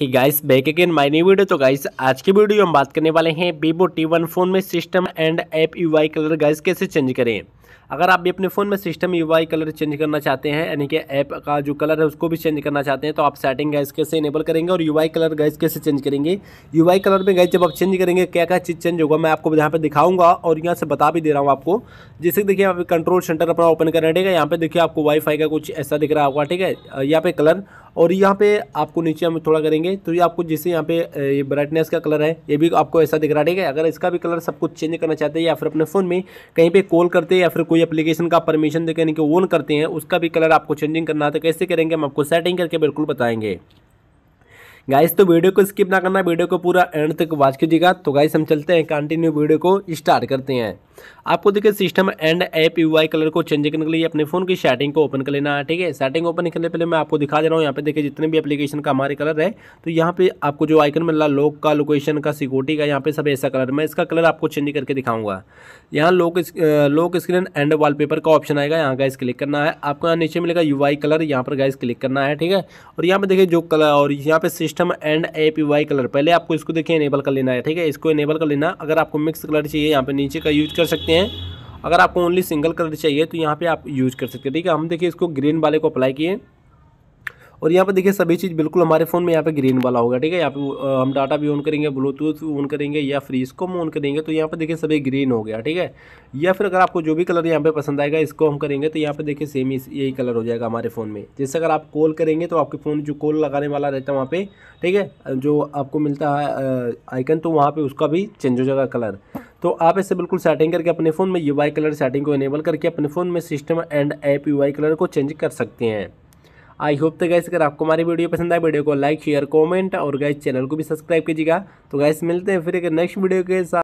he guys back again my new video तो guys आज की वीडियो हम बात करने वाले हैं वीवो टी वन फोन में system and app UI colour guys कैसे चेंज करें अगर आप भी अपने फ़ोन में सिस्टम यूआई कलर चेंज करना चाहते हैं यानी कि ऐप का जो कलर है उसको भी चेंज करना चाहते हैं तो आप सेटिंग गाइस कैसे इनेबल करेंगे और यूआई कलर गाइस कैसे चेंज करेंगे यूआई कलर में गाइस जब आप चेंज करेंगे क्या क्या चीज़ चेंज होगा मैं आपको यहाँ पर दिखाऊंगा और यहाँ से बता भी दे रहा हूँ आपको जैसे देखिए आप कंट्रोल सेंटर अपना ओपन करना ठीक है यहाँ पर देखिए आपको वाईफाई का कुछ ऐसा दिख रहा होगा ठीक है यहाँ पे कलर और यहाँ पे आपको नीचे हम थोड़ा करेंगे तो ये आपको जैसे यहाँ पे ये ब्राइटनेस का कलर है ये भी आपको ऐसा दिख रहा है ठीक है अगर इसका भी कलर सब कुछ चेंज करना चाहते हैं या फिर अपने फ़ोन में कहीं पे कॉल करते हैं या फिर कोई एप्लीकेशन का परमिशन देकर यानी कि ऑन करते हैं उसका भी कलर आपको चेंजिंग करना है तो कैसे करेंगे हम आपको सेटिंग करके बिल्कुल बताएंगे गाइस तो वीडियो को स्किप ना करना वीडियो को पूरा एंड तक वॉच कीजिएगा तो गाइस हम चलते हैं कंटिन्यू वीडियो को स्टार्ट करते हैं आपको देखिए system and app U colour को चेंज करने के लिए अपने फोन की सेटिंग को ओपन कर लेना है ठीक है सेटिंग ओपन करने पहले मैं आपको दिखा दे रहा हूँ यहाँ पे देखिए जितने भी एप्लीकेशन का हमारे कलर है तो यहाँ पे आपको जो आइकन मिल रहा लोक का लोकेशन का सिक्योरिटी का यहाँ पे सब ऐसा कलर मैं इसका कलर आपको चेंज करके दिखाऊंगा यहाँ lock lock screen and paper का ऑप्शन आएगा यहाँ गाइस क्लिक करना है आपको यहाँ नीचे मिलेगा यू कलर यहाँ पर गाइस क्लिक करना है ठीक है और यहाँ पे देखिए जो कलर और यहाँ पे system and app U colour पहले आपको इसको देखिए इनेबल कर लेना है ठीक है इसको इनेबल कर लेना अगर आपको मिक्स कलर चाहिए यहाँ पे नीचे का यूज कर सकते हैं अगर आपको ओनली सिंगल कलर चाहिए तो यहाँ पे आप यूज कर सकते हैं ठीक है हम देखिए इसको ग्रीन वाले को अप्लाई किए और यहाँ पे देखिए सभी चीज़ बिल्कुल हमारे फ़ोन में यहाँ पे ग्रीन वाला होगा ठीक है यहाँ पे हम डाटा भी ऑन करेंगे ब्लूटूथ भी ऑन करेंगे या फिर इसको हम ऑन करेंगे तो यहाँ पे देखिए सभी ग्रीन हो गया ठीक है या फिर अगर आपको जो भी कलर यहाँ पे पसंद आएगा इसको हम करेंगे तो यहाँ पे देखिए सेम यही कलर हो जाएगा हमारे फ़ोन में जैसे अगर आप कॉल करेंगे तो आपके फ़ोन जो कॉल लगाने वाला रहता है वहाँ पर ठीक है जो आपको मिलता है आइकन तो वहाँ पर उसका भी चेंज हो जाएगा कलर तो आप इसे बिल्कुल सेटिंग करके अपने फ़ोन में यू कलर सेटिंग को इनेबल करके अपने फ़ोन में system and app U colour को चेंज कर सकते हैं आई होप तो गैस अगर आपको हमारी वीडियो पसंद आए वीडियो को लाइक शेयर कमेंट और गैस चैनल को भी सब्सक्राइब कीजिएगा तो गैस मिलते हैं फिर एक नेक्स्ट वीडियो के साथ